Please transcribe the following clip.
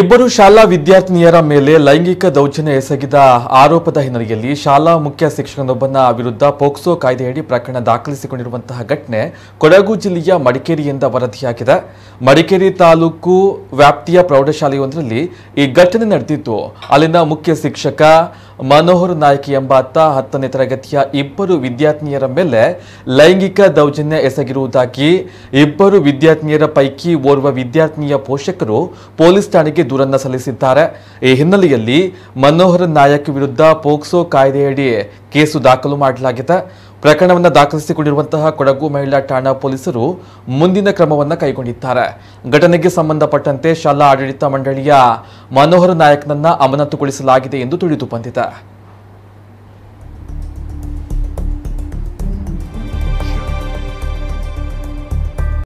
ಇಬ್ಬರು ಶಾಲಾ ವಿದ್ಯಾರ್ಥಿನಿಯರ ಮೇಲೆ ಲೈಂಗಿಕ ದೌರ್ಜನ್ಯ ಎಸಗಿದ ಆರೋಪದ ಹಿನ್ನೆಲೆಯಲ್ಲಿ ಶಾಲಾ ಮುಖ್ಯ ಶಿಕ್ಷಕನೊಬ್ಬನ ವಿರುದ್ಧ ಪೋಕ್ಸೋ ಕಾಯ್ದೆಯಡಿ ಪ್ರಕರಣ ದಾಖಲಿಸಿಕೊಂಡಿರುವಂತಹ ಘಟನೆ ಕೊಡಗು ಜಿಲ್ಲೆಯ ಮಡಿಕೇರಿಯಿಂದ ವರದಿಯಾಗಿದೆ ಮಡಿಕೇರಿ ತಾಲೂಕು ವ್ಯಾಪ್ತಿಯ ಪ್ರೌಢಶಾಲೆಯೊಂದರಲ್ಲಿ ಈ ಘಟನೆ ನಡೆದಿದ್ದು ಅಲ್ಲಿನ ಮುಖ್ಯ ಶಿಕ್ಷಕ ಮನೋಹರ್ ನಾಯ್ಕ ಎಂಬಾತ ಹತ್ತನೇ ತರಗತಿಯ ಇಬ್ಬರು ವಿದ್ಯಾರ್ಥಿನಿಯರ ಮೇಲೆ ಲೈಂಗಿಕ ದೌರ್ಜನ್ಯ ಎಸಗಿರುವುದಾಗಿ ಇಬ್ಬರು ವಿದ್ಯಾರ್ಥಿನಿಯರ ಪೈಕಿ ಓರ್ವ ವಿದ್ಯಾರ್ಥಿನಿಯ ಪೋಷಕರು ಪೊಲೀಸ್ ಠಾಣೆಗೆ ದೂರನ್ನ ಸಲ್ಲಿಸಿದ್ದಾರೆ ಈ ಹಿನ್ನೆಲೆಯಲ್ಲಿ ಮನೋಹರ್ ನಾಯಕ್ ವಿರುದ್ಧ ಪೋಕ್ಸೋ ಕಾಯ್ದೆಯಡಿ ಕೇಸು ದಾಖಲು ಮಾಡಲಾಗಿದೆ ಪ್ರಕರಣವನ್ನು ದಾಖಲಿಸಿಕೊಂಡಿರುವಂತಹ ಕೊಡಗು ಮಹಿಳಾ ಠಾಣಾ ಪೊಲೀಸರು ಮುಂದಿನ ಕ್ರಮವನ್ನು ಕೈಗೊಂಡಿದ್ದಾರೆ ಘಟನೆಗೆ ಸಂಬಂಧಪಟ್ಟಂತೆ ಶಾಲಾ ಆಡಳಿತ ಮಂಡಳಿಯ ಮನೋಹರ್ ನಾಯಕ್ನನ್ನ ಅಮಾನತುಗೊಳಿಸಲಾಗಿದೆ ಎಂದು ತಿಳಿದು ಬಂದಿದೆ